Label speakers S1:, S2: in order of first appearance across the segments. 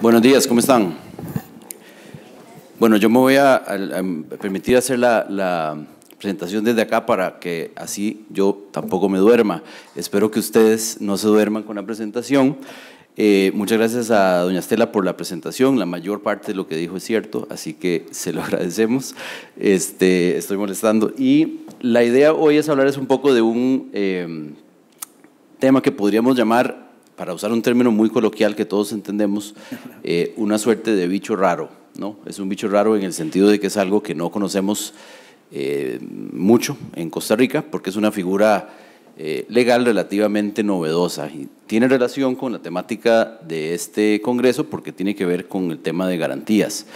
S1: Buenos días, ¿cómo están? Bueno, yo me voy a, permitir hacer la, presentación desde acá para que así yo tampoco me duerma. Espero que ustedes no se duerman con la presentación. Eh, muchas gracias a doña Estela por la presentación. La mayor parte de lo que dijo es cierto, así que se lo agradecemos. Este, estoy molestando. Y la idea hoy es hablarles un poco de un eh, tema que podríamos llamar para usar un término muy coloquial que todos entendemos, eh, una suerte de bicho raro. ¿no? Es un bicho raro en el sentido de que es algo que no conocemos eh, mucho en Costa Rica, porque es una figura eh, legal relativamente novedosa y tiene relación con la temática de este Congreso porque tiene que ver con el tema de garantías.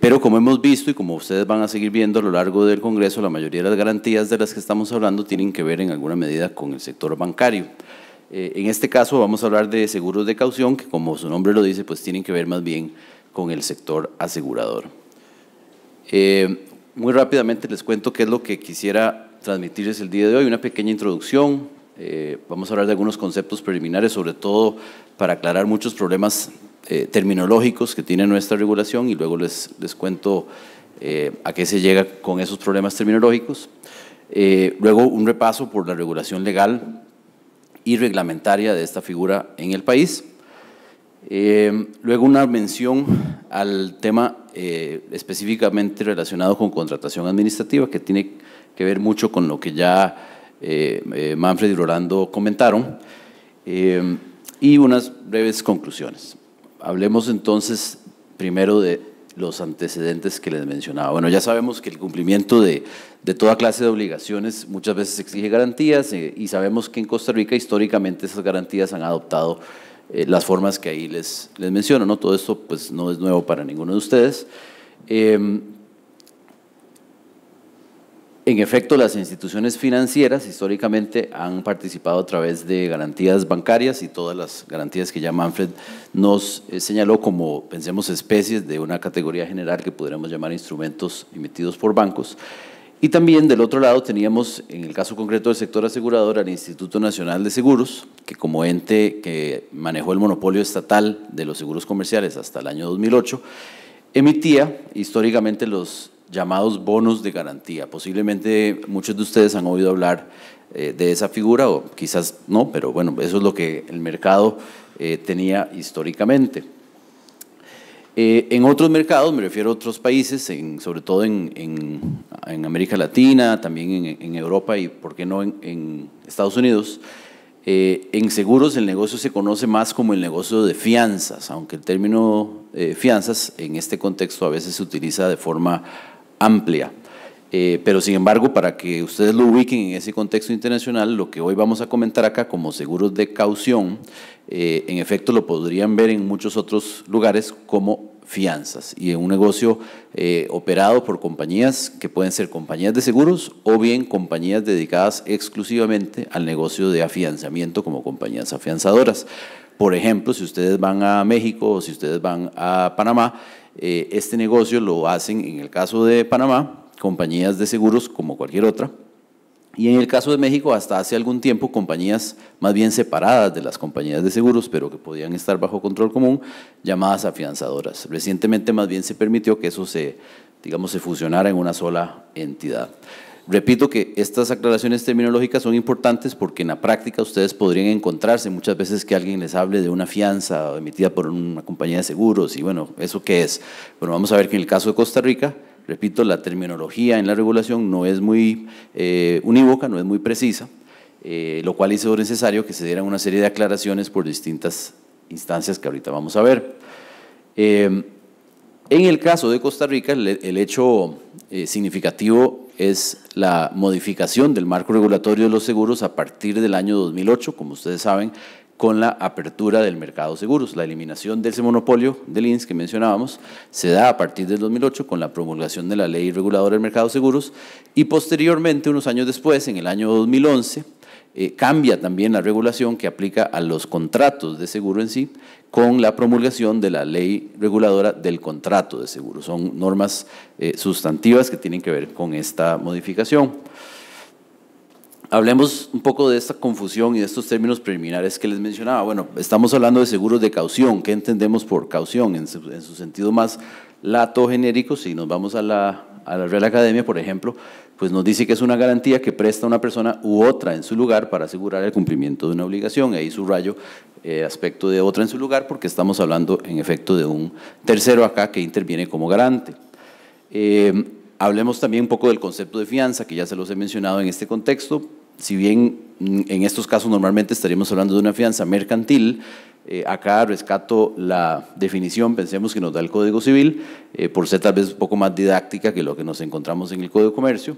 S1: pero como hemos visto y como ustedes van a seguir viendo a lo largo del Congreso, la mayoría de las garantías de las que estamos hablando tienen que ver en alguna medida con el sector bancario. Eh, en este caso vamos a hablar de seguros de caución, que como su nombre lo dice, pues tienen que ver más bien con el sector asegurador. Eh, muy rápidamente les cuento qué es lo que quisiera transmitirles el día de hoy, una pequeña introducción. Eh, vamos a hablar de algunos conceptos preliminares, sobre todo para aclarar muchos problemas terminológicos que tiene nuestra regulación y luego les, les cuento a qué se llega con esos problemas terminológicos. luego un repaso por la regulación legal y reglamentaria de esta figura en el país. Eh, luego una mención al tema eh, específicamente relacionado con contratación administrativa, que tiene que ver mucho con lo que ya eh, Manfred y Rolando comentaron, y unas breves conclusiones. Hablemos entonces primero de los antecedentes que les mencionaba. Bueno, ya sabemos que el cumplimiento de, toda clase de obligaciones muchas veces exige garantías eh, y sabemos que en Costa Rica históricamente esas garantías han adoptado eh, las formas que ahí les, les menciono. ¿no? Todo esto pues, no es nuevo para ninguno de ustedes. Em, en efecto, las instituciones financieras históricamente han participado a través de garantías bancarias y todas las garantías que ya Manfred nos eh, señaló como, pensemos, especies de una categoría general que podríamos llamar instrumentos emitidos por bancos. Y también del otro lado teníamos, en el caso concreto del sector asegurador, al Instituto Nacional de Seguros, que como ente que manejó el monopolio estatal de los seguros comerciales hasta el año 2008, emitía históricamente los llamados bonos de garantía. Posiblemente muchos de ustedes han oído hablar eh, de esa figura, o quizás no, pero bueno, eso es lo que el mercado eh, tenía históricamente. Eh, en otros mercados, me refiero a otros países, sobre todo en, América Latina, también en, Europa y, ¿por qué no?, en, Estados Unidos, en seguros el negocio se conoce más como el negocio de fianzas, aunque el término fianzas en este contexto a veces se utiliza de forma amplia. Eh, pero sin embargo, para que ustedes lo ubiquen en ese contexto internacional, lo que hoy vamos a comentar acá como seguros de caución, eh, en efecto lo podrían ver en muchos otros lugares como fianzas y en un negocio eh, operado por compañías que pueden ser compañías de seguros o bien compañías dedicadas exclusivamente al negocio de afianzamiento como compañías afianzadoras. Por ejemplo, si ustedes van a México o si ustedes van a Panamá, eh, este negocio lo hacen, en el caso de Panamá, compañías de seguros como cualquier otra, y en el caso de México, hasta hace algún tiempo, compañías más bien separadas de las compañías de seguros, pero que podían estar bajo control común, llamadas afianzadoras. Recientemente más bien se permitió que eso se, digamos, se fusionara en una sola entidad. Repito que estas aclaraciones terminológicas son importantes porque en la práctica ustedes podrían encontrarse muchas veces que alguien les hable de una fianza emitida por una compañía de seguros y bueno, ¿eso qué es? Bueno, vamos a ver que en el caso de Costa Rica, repito, la terminología en la regulación no es muy eh, unívoca, no es muy precisa, eh, lo cual hizo necesario que se dieran una serie de aclaraciones por distintas instancias que ahorita vamos a ver. Eh, en el caso de Costa Rica, el hecho significativo es la modificación del marco regulatorio de los seguros a partir del año 2008, como ustedes saben, con la apertura del mercado de seguros. La eliminación de ese monopolio del INS que mencionábamos se da a partir del 2008 con la promulgación de la ley reguladora del mercado de seguros y posteriormente, unos años después, en el año 2011, eh, cambia también la regulación que aplica a los contratos de seguro en sí con la promulgación de la ley reguladora del contrato de seguro. Son normas eh, sustantivas que tienen que ver con esta modificación. Hablemos un poco de esta confusión y de estos términos preliminares que les mencionaba. Bueno, estamos hablando de seguros de caución. ¿Qué entendemos por caución? En en su sentido más lato genérico, si nos vamos a la a la Real Academia, por ejemplo, pues nos dice que es una garantía que presta una persona u otra en su lugar para asegurar el cumplimiento de una obligación. Ahí subrayo eh, aspecto de otra en su lugar porque estamos hablando en efecto de un tercero acá que interviene como garante. Eh, hablemos también un poco del concepto de fianza, que ya se los he mencionado en este contexto. Si bien mm, en estos casos normalmente estaríamos hablando de una fianza mercantil, eh, acá rescato la definición, pensemos que nos da el Código Civil, eh, por ser tal vez un poco más didáctica que lo que nos encontramos en el Código de Comercio.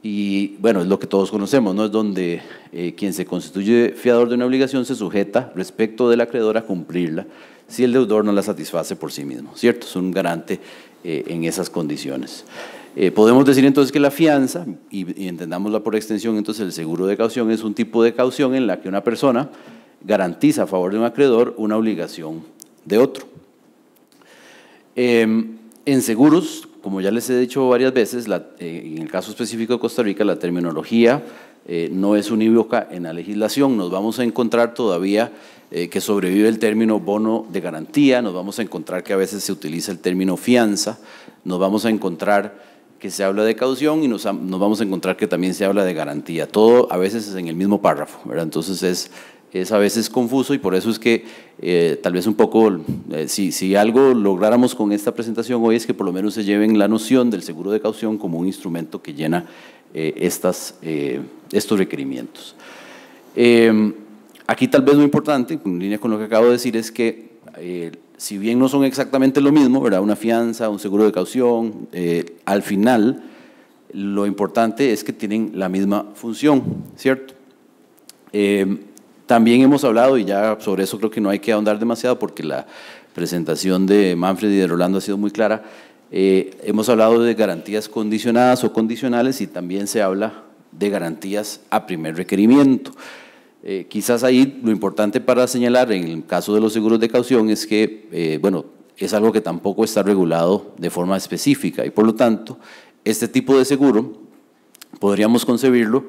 S1: Y bueno, es lo que todos conocemos, ¿no? Es donde eh, quien se constituye fiador de una obligación se sujeta respecto del acreedor a cumplirla si el deudor no la satisface por sí mismo, ¿cierto? Es un garante en esas condiciones. podemos decir entonces que la fianza, y entendámosla por extensión, entonces el seguro de caución es un tipo de caución en la que una persona garantiza a favor de un acreedor una obligación de otro. Em, en seguros, como ya les he dicho varias veces, eh, en el caso específico de Costa Rica, la terminología eh, no es unívoca en la legislación. Nos vamos a encontrar todavía eh, que sobrevive el término bono de garantía, nos vamos a encontrar que a veces se utiliza el término fianza, nos vamos a encontrar que se habla de caución y nos, vamos a encontrar que también se habla de garantía. Todo a veces es en el mismo párrafo, ¿verdad? Entonces es es a veces confuso y por eso es que eh, tal vez un poco, eh, si, algo lográramos con esta presentación hoy es que por lo menos se lleven la noción del seguro de caución como un instrumento que llena eh, estos requerimientos. Em, aquí tal vez lo importante, en línea con lo que acabo de decir, es que si bien no son exactamente lo mismo, ¿verdad? una fianza, un seguro de caución, al final lo importante es que tienen la misma función, ¿cierto? Em, también hemos hablado, y ya sobre eso creo que no hay que ahondar demasiado porque la presentación de Manfred y de Rolando ha sido muy clara, eh, hemos hablado de garantías condicionadas o condicionales y también se habla de garantías a primer requerimiento. Eh, quizás ahí lo importante para señalar en el caso de los seguros de caución es que, eh, bueno, es algo que tampoco está regulado de forma específica y por lo tanto, este tipo de seguro podríamos concebirlo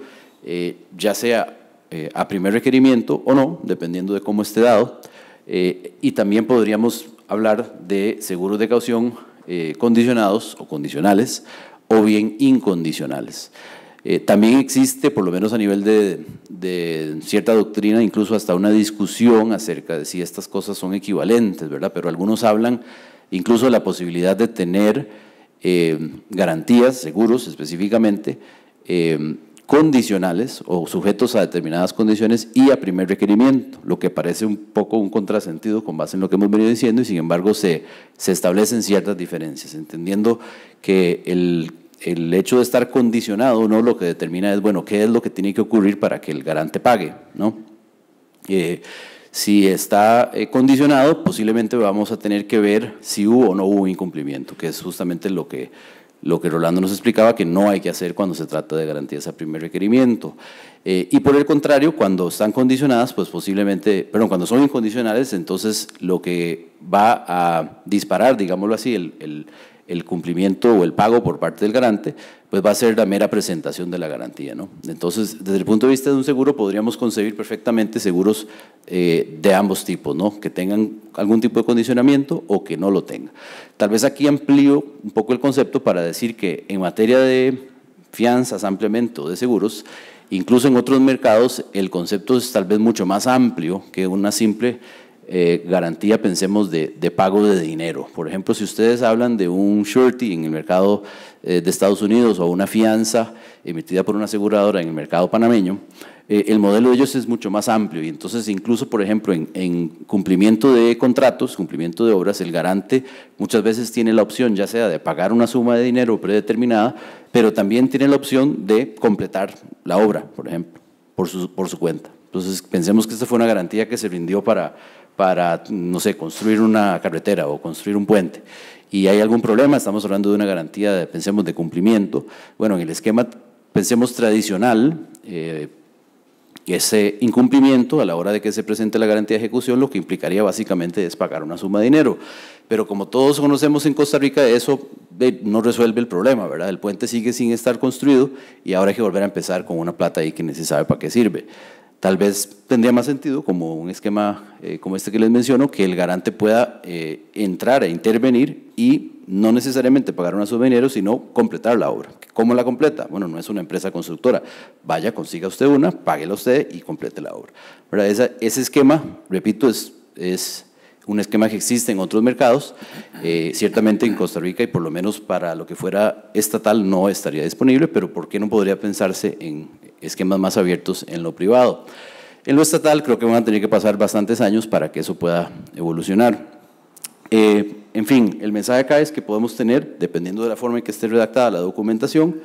S1: ya sea eh, a primer requerimiento o no, dependiendo de cómo esté dado. Eh, y también podríamos hablar de seguros de caución eh, condicionados o condicionales o bien incondicionales. también existe, por lo menos a nivel de, de, cierta doctrina, incluso hasta una discusión acerca de si estas cosas son equivalentes, ¿verdad? Pero algunos hablan incluso de la posibilidad de tener garantías, seguros específicamente, condicionales o sujetos a determinadas condiciones y a primer requerimiento, lo que parece un poco un contrasentido con base en lo que hemos venido diciendo y sin embargo se, se establecen ciertas diferencias, entendiendo que el, hecho de estar condicionado no lo que determina es, bueno, qué es lo que tiene que ocurrir para que el garante pague, ¿no? Eh, si está eh, condicionado, posiblemente vamos a tener que ver si hubo o no hubo incumplimiento, que es justamente lo que, lo que Rolando nos explicaba que no hay que hacer cuando se trata de garantías a primer requerimiento. Eh, y por el contrario, cuando están condicionadas, pues posiblemente, perdón, cuando son incondicionales, entonces lo que va a disparar, digámoslo así, el, el, el cumplimiento o el pago por parte del garante, pues va a ser la mera presentación de la garantía. ¿no? Entonces, desde el punto de vista de un seguro, podríamos concebir perfectamente seguros eh, de ambos tipos, ¿no? que tengan algún tipo de condicionamiento o que no lo tengan. Tal vez aquí amplío un poco el concepto para decir que en materia de fianzas, ampliamento de seguros, incluso en otros mercados el concepto es tal vez mucho más amplio que una simple eh, garantía, pensemos, de, pago de dinero. Por ejemplo, si ustedes hablan de un surety en el mercado eh, de Estados Unidos o una fianza emitida por una aseguradora en el mercado panameño, eh, el modelo de ellos es mucho más amplio y entonces incluso, por ejemplo, en, cumplimiento de contratos, cumplimiento de obras, el garante muchas veces tiene la opción ya sea de pagar una suma de dinero predeterminada, pero también tiene la opción de completar la obra, por ejemplo, por por su cuenta. Entonces, pensemos que esta fue una garantía que se rindió para, para, no sé, construir una carretera o construir un puente y hay algún problema, estamos hablando de una garantía, de, pensemos, de cumplimiento. Bueno, en el esquema, pensemos tradicional, eh, ese incumplimiento a la hora de que se presente la garantía de ejecución lo que implicaría básicamente es pagar una suma de dinero. Pero como todos conocemos en Costa Rica, eso no resuelve el problema, ¿verdad? El puente sigue sin estar construido y ahora hay que volver a empezar con una plata ahí que ni se sabe para qué sirve. Tal vez tendría más sentido, como un esquema eh, como este que les menciono, que el garante pueda eh, entrar e intervenir y no necesariamente pagar una suma sino completar la obra. ¿Cómo la completa? Bueno, no es una empresa constructora. Vaya, consiga usted una, páguela usted y complete la obra. Esa, ese esquema, repito, es, es un esquema que existe en otros mercados, eh, ciertamente en Costa Rica y por lo menos para lo que fuera estatal no estaría disponible, pero ¿por qué no podría pensarse en esquemas más abiertos en lo privado? En lo estatal creo que van a tener que pasar bastantes años para que eso pueda evolucionar. Eh, en fin, el mensaje acá es que podemos tener, dependiendo de la forma en que esté redactada la documentación,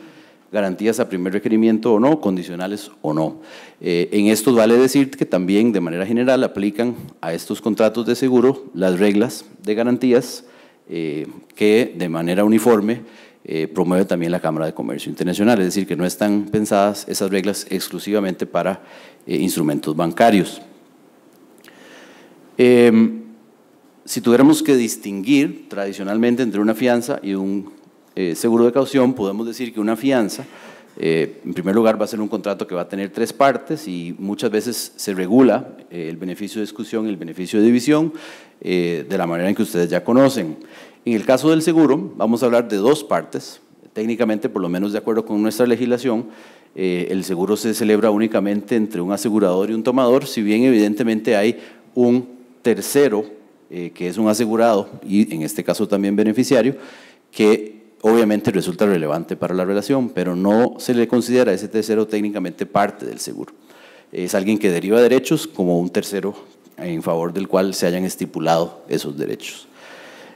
S1: garantías a primer requerimiento o no, condicionales o no. Eh, en esto vale decir que también de manera general aplican a estos contratos de seguro las reglas de garantías eh, que de manera uniforme eh, promueve también la Cámara de Comercio Internacional, es decir, que no están pensadas esas reglas exclusivamente para instrumentos bancarios. Em, si tuviéramos que distinguir tradicionalmente entre una fianza y un eh, seguro de caución, podemos decir que una fianza, eh, en primer lugar, va a ser un contrato que va a tener tres partes y muchas veces se regula eh, el beneficio de discusión y el beneficio de división de la manera en que ustedes ya conocen. En el caso del seguro, vamos a hablar de dos partes. Técnicamente, por lo menos de acuerdo con nuestra legislación, el seguro se celebra únicamente entre un asegurador y un tomador, si bien evidentemente hay un tercero, que es un asegurado y en este caso también beneficiario, que obviamente resulta relevante para la relación, pero no se le considera a ese tercero técnicamente parte del seguro. Es alguien que deriva derechos como un tercero en favor del cual se hayan estipulado esos derechos.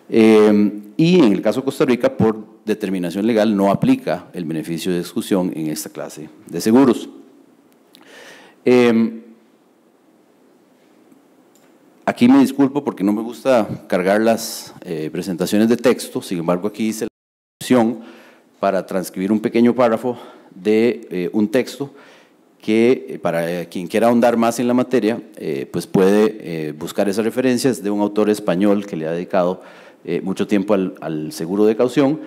S1: Eh, y en el caso de Costa Rica, por determinación legal, no aplica el beneficio de exclusión en esta clase de seguros. Eh, aquí me disculpo porque no me gusta cargar las eh, presentaciones de texto, sin embargo aquí hice para transcribir un pequeño párrafo de eh, un texto que eh, para eh, quien quiera ahondar más en la materia, pues puede buscar esas referencias de un autor español que le ha dedicado mucho tiempo al seguro de caución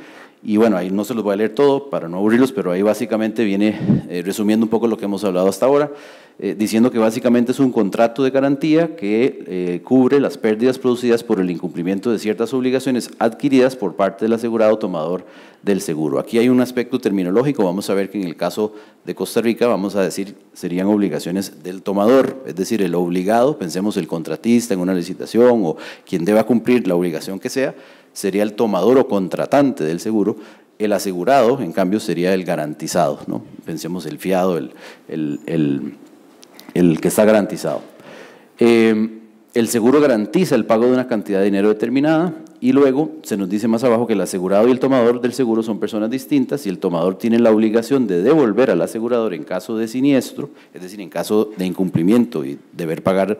S1: y bueno, ahí no se los voy a leer todo para no aburrirlos, pero ahí básicamente viene eh, resumiendo un poco lo que hemos hablado hasta ahora, eh, diciendo que básicamente es un contrato de garantía que eh, cubre las pérdidas producidas por el incumplimiento de ciertas obligaciones adquiridas por parte del asegurado tomador del seguro. Aquí hay un aspecto terminológico, vamos a ver que en el caso de Costa Rica vamos a decir serían obligaciones del tomador, es decir, el obligado, pensemos el contratista en una licitación o quien deba cumplir la obligación que sea sería el tomador o contratante del seguro, el asegurado, en cambio, sería el garantizado. ¿no? Pensemos el fiado, el, que está garantizado. Eh, el seguro garantiza el pago de una cantidad de dinero determinada y luego se nos dice más abajo que el asegurado y el tomador del seguro son personas distintas y el tomador tiene la obligación de devolver al asegurador en caso de siniestro, es decir, en caso de incumplimiento y deber pagar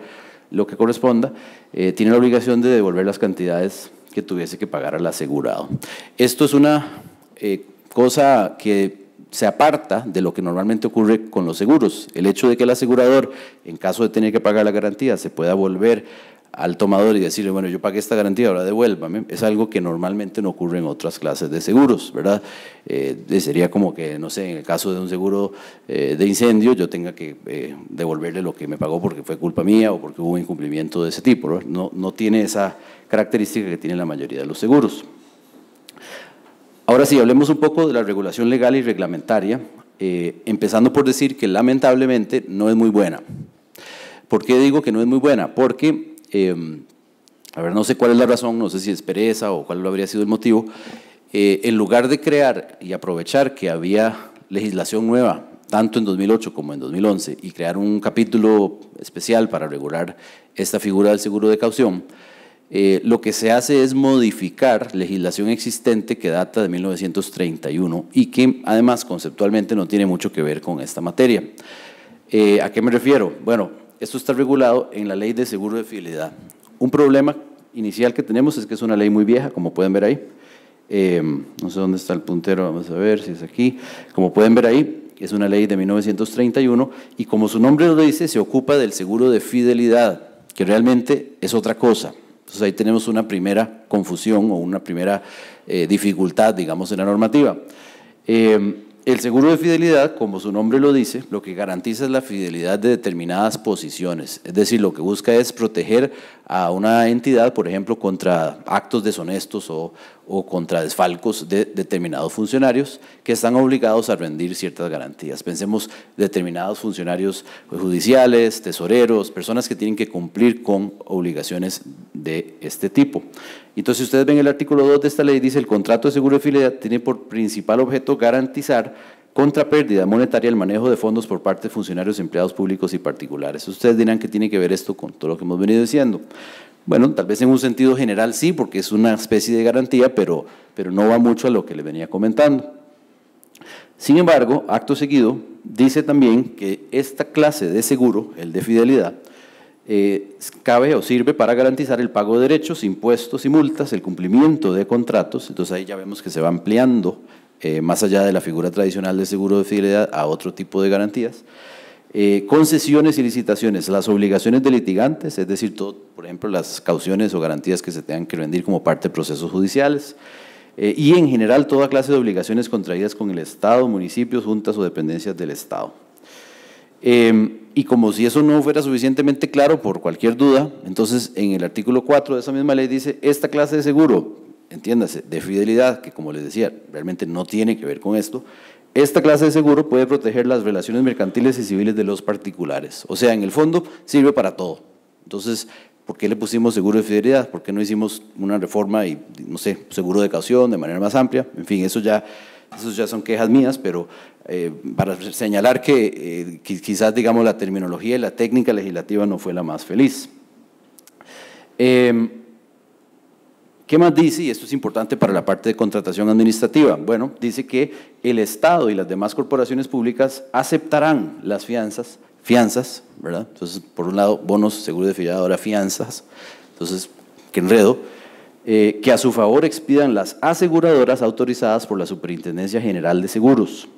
S1: lo que corresponda, eh, tiene la obligación de devolver las cantidades que tuviese que pagar al asegurado. Esto es una eh, cosa que se aparta de lo que normalmente ocurre con los seguros. El hecho de que el asegurador, en caso de tener que pagar la garantía, se pueda volver al tomador y decirle, bueno, yo pagué esta garantía, ahora devuélvame, es algo que normalmente no ocurre en otras clases de seguros, ¿verdad? Eh, sería como que, no sé, en el caso de un seguro eh, de incendio, yo tenga que eh, devolverle lo que me pagó porque fue culpa mía o porque hubo incumplimiento de ese tipo, No, no tiene esa característica que tiene la mayoría de los seguros. Ahora sí, hablemos un poco de la regulación legal y reglamentaria, eh, empezando por decir que lamentablemente no es muy buena. ¿Por qué digo que no es muy buena? Porque, em, a ver, no sé cuál es la razón, no sé si es pereza o cuál habría sido el motivo, eh, en lugar de crear y aprovechar que había legislación nueva, tanto en 2008 como en 2011, y crear un capítulo especial para regular esta figura del seguro de caución, eh, lo que se hace es modificar legislación existente que data de 1931 y que además conceptualmente no tiene mucho que ver con esta materia. Eh, ¿A qué me refiero? Bueno, esto está regulado en la ley de seguro de fidelidad. Un problema inicial que tenemos es que es una ley muy vieja, como pueden ver ahí. Eh, no sé dónde está el puntero, vamos a ver si es aquí. Como pueden ver ahí, es una ley de 1931 y como su nombre lo dice, se ocupa del seguro de fidelidad, que realmente es otra cosa. Entonces ahí tenemos una primera confusión o una primera eh, dificultad, digamos, en la normativa. Em, el seguro de fidelidad, como su nombre lo dice, lo que garantiza es la fidelidad de determinadas posiciones, es decir, lo que busca es proteger a una entidad, por ejemplo, contra actos deshonestos o, contra desfalcos de determinados funcionarios que están obligados a rendir ciertas garantías. Pensemos determinados funcionarios judiciales, tesoreros, personas que tienen que cumplir con obligaciones de este tipo. Entonces, si ustedes ven el artículo 2 de esta ley, dice el contrato de seguro de fidelidad tiene por principal objeto garantizar contra pérdida monetaria el manejo de fondos por parte de funcionarios, empleados públicos y particulares. Ustedes dirán que tiene que ver esto con todo lo que hemos venido diciendo. Bueno, tal vez en un sentido general sí, porque es una especie de garantía, pero, pero no va mucho a lo que le venía comentando. Sin embargo, acto seguido, dice también que esta clase de seguro, el de fidelidad, eh, cabe o sirve para garantizar el pago de derechos, impuestos y multas, el cumplimiento de contratos, entonces ahí ya vemos que se va ampliando eh, más allá de la figura tradicional de seguro de fidelidad, a otro tipo de garantías. Eh, concesiones y licitaciones, las obligaciones de litigantes, es decir, todo, por ejemplo, las cauciones o garantías que se tengan que rendir como parte de procesos judiciales. Eh, y en general, toda clase de obligaciones contraídas con el Estado, municipios, juntas o dependencias del Estado. Em, y como si eso no fuera suficientemente claro por cualquier duda, entonces en el artículo 4 de esa misma ley dice, esta clase de seguro entiéndase, de fidelidad, que como les decía, realmente no tiene que ver con esto, esta clase de seguro puede proteger las relaciones mercantiles y civiles de los particulares. O sea, en el fondo sirve para todo. Entonces, ¿por qué le pusimos seguro de fidelidad? ¿Por qué no hicimos una reforma y, no sé, seguro de caución de manera más amplia? En fin, eso ya, eso ya son quejas mías, pero eh, para señalar que eh, quizás, digamos, la terminología y la técnica legislativa no fue la más feliz. Em, ¿Qué más dice? Y esto es importante para la parte de contratación administrativa. Bueno, dice que el Estado y las demás corporaciones públicas aceptarán las fianzas, fianzas, ¿verdad? Entonces, por un lado, bonos, seguro de fianza, fianzas. Entonces, qué enredo. Eh, que a su favor expidan las aseguradoras autorizadas por la Superintendencia General de Seguros.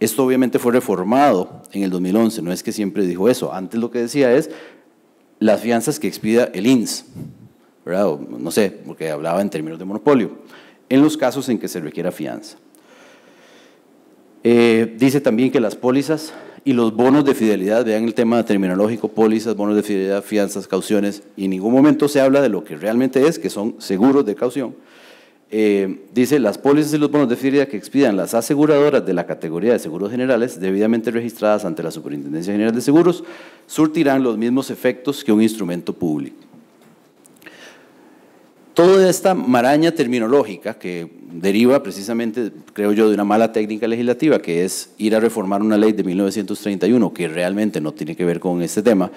S1: Esto obviamente fue reformado en el 2011, no es que siempre dijo eso. Antes lo que decía es las fianzas que expida el INS no sé, porque hablaba en términos de monopolio, en los casos en que se requiera fianza. Eh, dice también que las pólizas y los bonos de fidelidad, vean el tema terminológico, pólizas, bonos de fidelidad, fianzas, cauciones, y en ningún momento se habla de lo que realmente es, que son seguros de caución. Eh, dice, las pólizas y los bonos de fidelidad que expidan las aseguradoras de la categoría de seguros generales, debidamente registradas ante la Superintendencia General de Seguros, surtirán los mismos efectos que un instrumento público. Toda esta maraña terminológica que deriva precisamente, creo yo, de una mala técnica legislativa, que es ir a reformar una ley de 1931 que realmente no tiene que ver con este tema,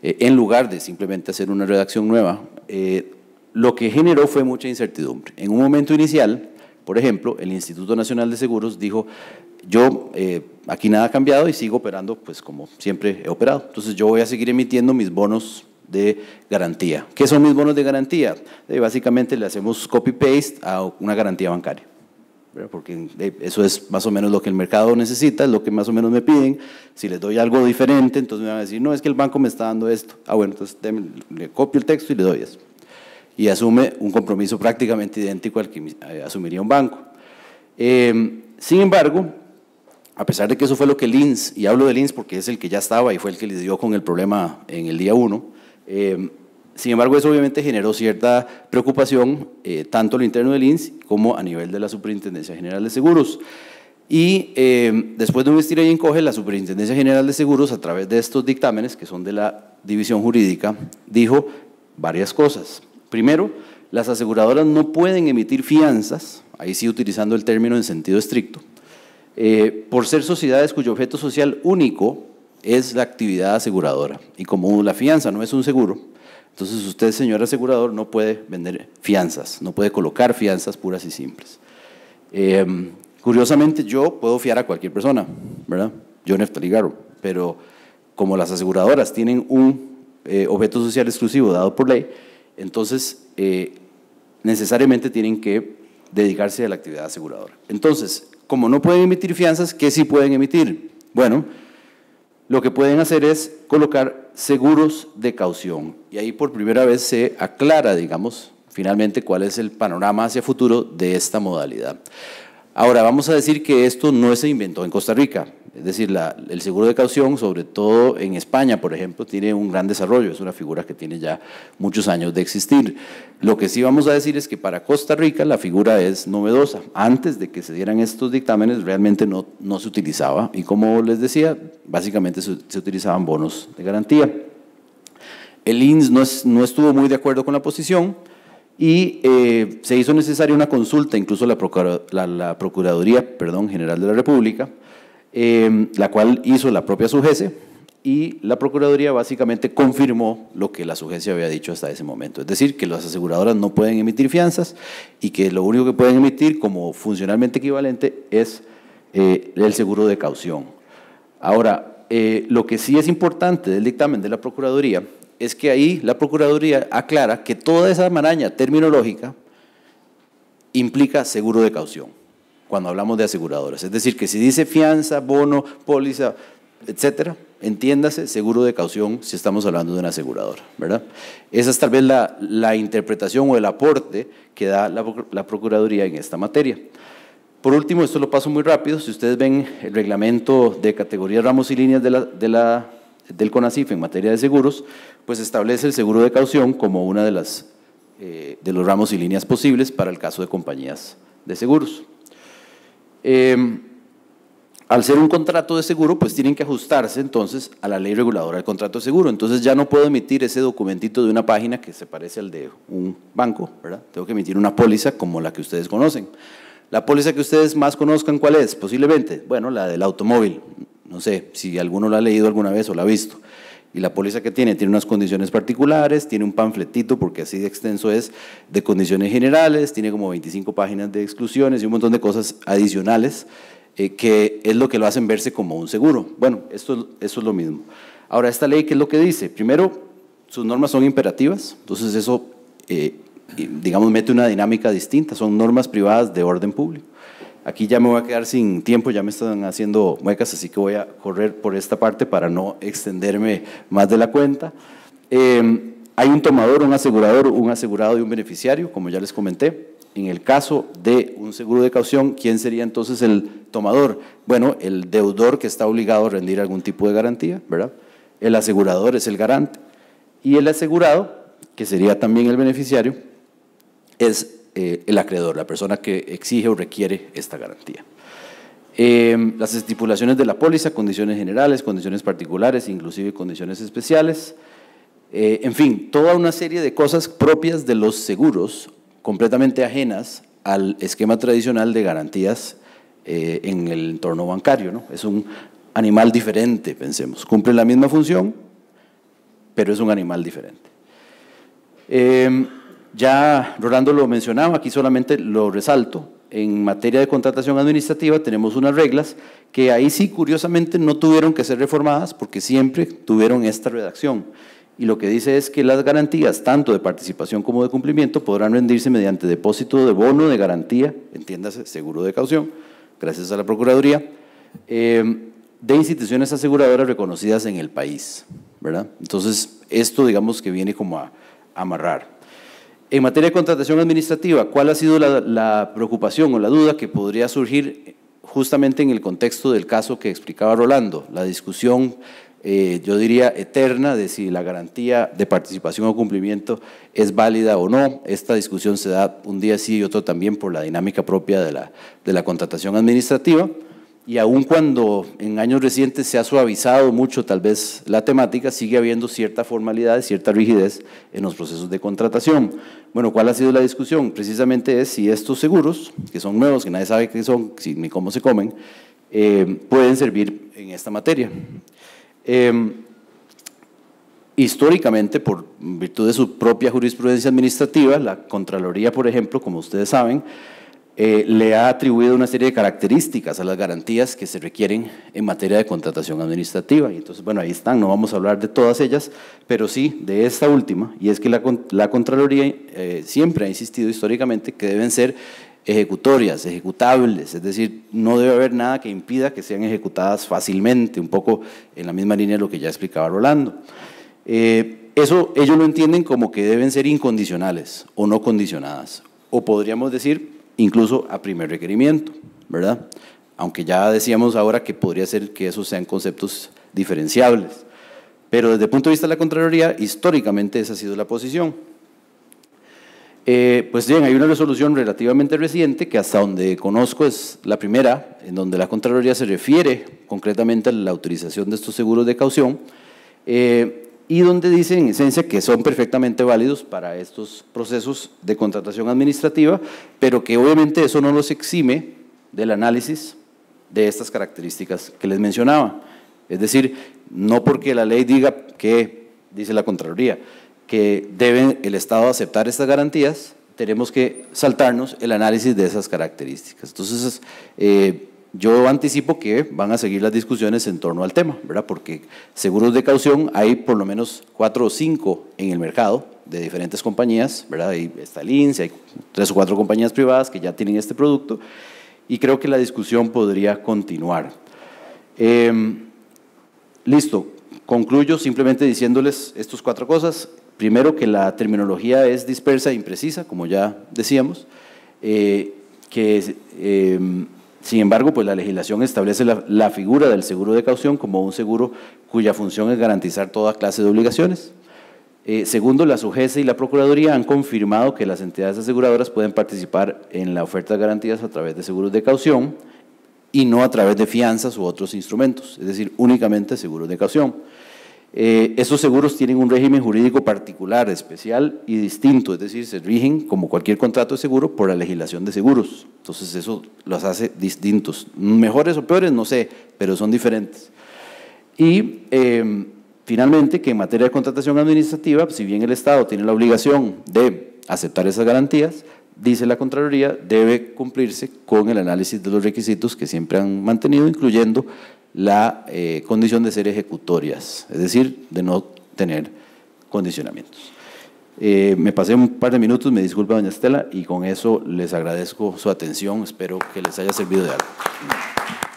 S1: eh, en lugar de simplemente hacer una redacción nueva, eh, lo que generó fue mucha incertidumbre. En un momento inicial, por ejemplo, el Instituto Nacional de Seguros dijo, yo eh, aquí nada ha cambiado y sigo operando pues como siempre he operado. Entonces yo voy a seguir emitiendo mis bonos de garantía. ¿Qué son mis bonos de garantía? Eh, básicamente le hacemos copy-paste a una garantía bancaria, porque eh, eso es más o menos lo que el mercado necesita, es lo que más o menos me piden. Si les doy algo diferente, entonces me van a decir, no, es que el banco me está dando esto. Ah, bueno, entonces le copio el texto y le doy eso. Y asume un compromiso prácticamente idéntico al que eh, asumiría un banco. Em, sin embargo, a pesar de que eso fue lo que Lins y hablo de Lins porque es el que ya estaba y fue el que les dio con el problema en el día 1, eh, sin embargo, eso obviamente generó cierta preocupación, eh, tanto a lo interno del INS como a nivel de la Superintendencia General de Seguros. Y eh, después de un ahí y encoge, la Superintendencia General de Seguros, a través de estos dictámenes, que son de la división jurídica, dijo varias cosas. Primero, las aseguradoras no pueden emitir fianzas, ahí sí utilizando el término en sentido estricto, por ser sociedades cuyo objeto social único es la actividad aseguradora. Y como la fianza no es un seguro, entonces usted, señor asegurador, no puede vender fianzas, no puede colocar fianzas puras y simples. Eh, curiosamente, yo puedo fiar a cualquier persona, ¿verdad? Yo, Neftali Garo, pero como las aseguradoras tienen un eh, objeto social exclusivo dado por ley, entonces eh, necesariamente tienen que dedicarse a la actividad aseguradora. Entonces, como no pueden emitir fianzas, ¿qué sí pueden emitir? Bueno, lo que pueden hacer es colocar seguros de caución. Y ahí por primera vez se aclara, digamos, finalmente cuál es el panorama hacia futuro de esta modalidad. Ahora, vamos a decir que esto no se inventó en Costa Rica. Es decir, el seguro de caución, sobre todo en España, por ejemplo, tiene un gran desarrollo, es una figura que tiene ya muchos años de existir. Lo que sí vamos a decir es que para Costa Rica la figura es novedosa. Antes de que se dieran estos dictámenes realmente no, se utilizaba y como les decía, básicamente se, utilizaban bonos de garantía. El INS no estuvo muy de acuerdo con la posición y eh, se hizo necesaria una consulta, incluso la, Procuraduría General de la República, em, la cual hizo la propia sujese y la Procuraduría básicamente confirmó lo que la sujecia había dicho hasta ese momento, es decir, que las aseguradoras no pueden emitir fianzas y que lo único que pueden emitir como funcionalmente equivalente es eh, el seguro de caución. Ahora, eh, lo que sí es importante del dictamen de la Procuraduría es que ahí la Procuraduría aclara que toda esa maraña terminológica implica seguro de caución, cuando hablamos de aseguradoras. Es decir, que si dice fianza, bono, póliza, etcétera, entiéndase seguro de caución si estamos hablando de una aseguradora, ¿verdad? Esa es tal vez la, interpretación o el aporte que da la, Procuraduría en esta materia. Por último, esto lo paso muy rápido, si ustedes ven el reglamento de categorías, ramos y líneas de la, de la del CONACIF en materia de seguros, pues establece el seguro de caución como una de las eh, de los ramos y líneas posibles para el caso de compañías de seguros. Em, al ser un contrato de seguro, pues tienen que ajustarse entonces a la ley reguladora del contrato de seguro. Entonces ya no puedo emitir ese documentito de una página que se parece al de un banco, ¿verdad? Tengo que emitir una póliza como la que ustedes conocen. La póliza que ustedes más conozcan, ¿cuál es? Posiblemente, bueno, la del automóvil no sé si alguno lo ha leído alguna vez o lo ha visto. Y la póliza que tiene tiene unas condiciones particulares, tiene un panfletito, porque así de extenso es, de condiciones generales, tiene como 25 páginas de exclusiones y un montón de cosas adicionales, eh, que es lo que lo hacen verse como un seguro. Bueno, esto, es lo mismo. Ahora, esta ley, ¿qué es lo que dice? Primero, sus normas son imperativas, entonces eso, eh, digamos, mete una dinámica distinta, son normas privadas de orden público. Aquí ya me voy a quedar sin tiempo, ya me están haciendo muecas, así que voy a correr por esta parte para no extenderme más de la cuenta. Em, hay un tomador, un asegurador, un asegurado y un beneficiario, como ya les comenté. En el caso de un seguro de caución, ¿quién sería entonces el tomador? Bueno, el deudor que está obligado a rendir algún tipo de garantía, ¿verdad? El asegurador es el garante. Y el asegurado, que sería también el beneficiario, es eh, el acreedor, la persona que exige o requiere esta garantía. Eh, las estipulaciones de la póliza, condiciones generales, condiciones particulares, inclusive condiciones especiales, eh, en fin, toda una serie de cosas propias de los seguros, completamente ajenas al esquema tradicional de garantías en el entorno bancario. ¿no? Es un animal diferente, pensemos. Cumple la misma función, pero es un animal diferente. Ya Rolando lo mencionaba, aquí solamente lo resalto. En materia de contratación administrativa tenemos unas reglas que ahí sí, curiosamente, no tuvieron que ser reformadas porque siempre tuvieron esta redacción. Y lo que dice es que las garantías, tanto de participación como de cumplimiento, podrán rendirse mediante depósito de bono de garantía, entiéndase, seguro de caución, gracias a la Procuraduría, eh, de instituciones aseguradoras reconocidas en el país. Entonces, esto digamos que viene como a amarrar. En materia de contratación administrativa, ¿cuál ha sido la, preocupación o la duda que podría surgir justamente en el contexto del caso que explicaba Rolando? La discusión, eh, yo diría, eterna de si la garantía de participación o cumplimiento es válida o no. Esta discusión se da un día sí y otro también por la dinámica propia de la contratación administrativa y aun cuando en años recientes se ha suavizado mucho tal vez la temática, sigue habiendo cierta formalidad, cierta rigidez en los procesos de contratación. Bueno, ¿cuál ha sido la discusión? Precisamente es si estos seguros, que son nuevos, que nadie sabe qué son ni cómo se comen, eh, pueden servir en esta materia. Em, históricamente, por virtud de su propia jurisprudencia administrativa, la Contraloría, por ejemplo, como ustedes saben, eh, le ha atribuido una serie de características a las garantías que se requieren en materia de contratación administrativa. Y entonces, bueno, ahí están, no vamos a hablar de todas ellas, pero sí de esta última, y es que la, Contraloría eh, siempre ha insistido históricamente que deben ser ejecutorias, ejecutables, es decir, no debe haber nada que impida que sean ejecutadas fácilmente, un poco en la misma línea de lo que ya explicaba Rolando. Eh, eso ellos lo entienden como que deben ser incondicionales o no condicionadas, o podríamos decir incluso a primer requerimiento, ¿verdad? Aunque ya decíamos ahora que podría ser que esos sean conceptos diferenciables. Pero desde el punto de vista de la Contraloría, históricamente esa ha sido la posición. Eh, pues bien, hay una resolución relativamente reciente que hasta donde conozco es la primera, en donde la Contraloría se refiere concretamente a la utilización de estos seguros de caución. Eh, y donde dicen en esencia que son perfectamente válidos para estos procesos de contratación administrativa, pero que obviamente eso no los exime del análisis de estas características que les mencionaba. Es decir, no porque la ley diga que, dice la Contraloría, que debe el Estado aceptar estas garantías, tenemos que saltarnos el análisis de esas características. Entonces, eh, yo anticipo que van a seguir las discusiones en torno al tema, ¿verdad? Porque seguros de caución hay por lo menos cuatro o cinco en el mercado de diferentes compañías, ¿verdad? Ahí está e, hay tres o cuatro compañías privadas que ya tienen este producto y creo que la discusión podría continuar. Em, listo, concluyo simplemente diciéndoles estas cuatro cosas. Primero, que la terminología es dispersa e imprecisa, como ya decíamos, eh, que... Em, sin embargo, pues la legislación establece la, figura del seguro de caución como un seguro cuya función es garantizar toda clase de obligaciones. Eh, segundo, la SUGESE y la Procuraduría han confirmado que las entidades aseguradoras pueden participar en la oferta de garantías a través de seguros de caución y no a través de fianzas u otros instrumentos, es decir, únicamente seguros de caución. Eh, esos seguros tienen un régimen jurídico particular, especial y distinto, es decir, se rigen como cualquier contrato de seguro por la legislación de seguros. Entonces eso los hace distintos. Mejores o peores, no sé, pero son diferentes. Y em, finalmente, que en materia de contratación administrativa, si bien el Estado tiene la obligación de aceptar esas garantías, dice la Contraloría, debe cumplirse con el análisis de los requisitos que siempre han mantenido, incluyendo la eh, condición de ser ejecutorias, es decir, de no tener condicionamientos. Eh, me pasé un par de minutos, me disculpa doña Estela, y con eso les agradezco su atención, espero que les haya servido de algo.